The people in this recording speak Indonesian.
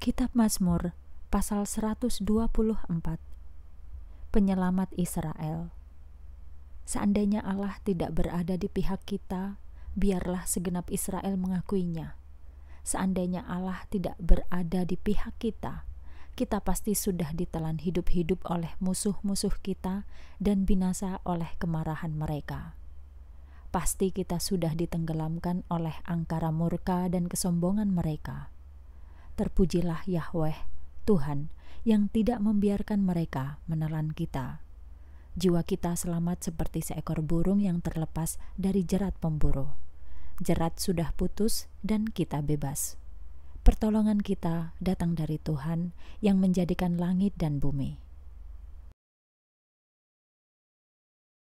Kitab Mazmur pasal 124 Penyelamat Israel Seandainya Allah tidak berada di pihak kita, biarlah segenap Israel mengakuinya. Seandainya Allah tidak berada di pihak kita, kita pasti sudah ditelan hidup-hidup oleh musuh-musuh kita dan binasa oleh kemarahan mereka. Pasti kita sudah ditenggelamkan oleh angkara murka dan kesombongan mereka Terpujilah Yahweh, Tuhan, yang tidak membiarkan mereka menelan kita. Jiwa kita selamat seperti seekor burung yang terlepas dari jerat pemburu. Jerat sudah putus dan kita bebas. Pertolongan kita datang dari Tuhan yang menjadikan langit dan bumi.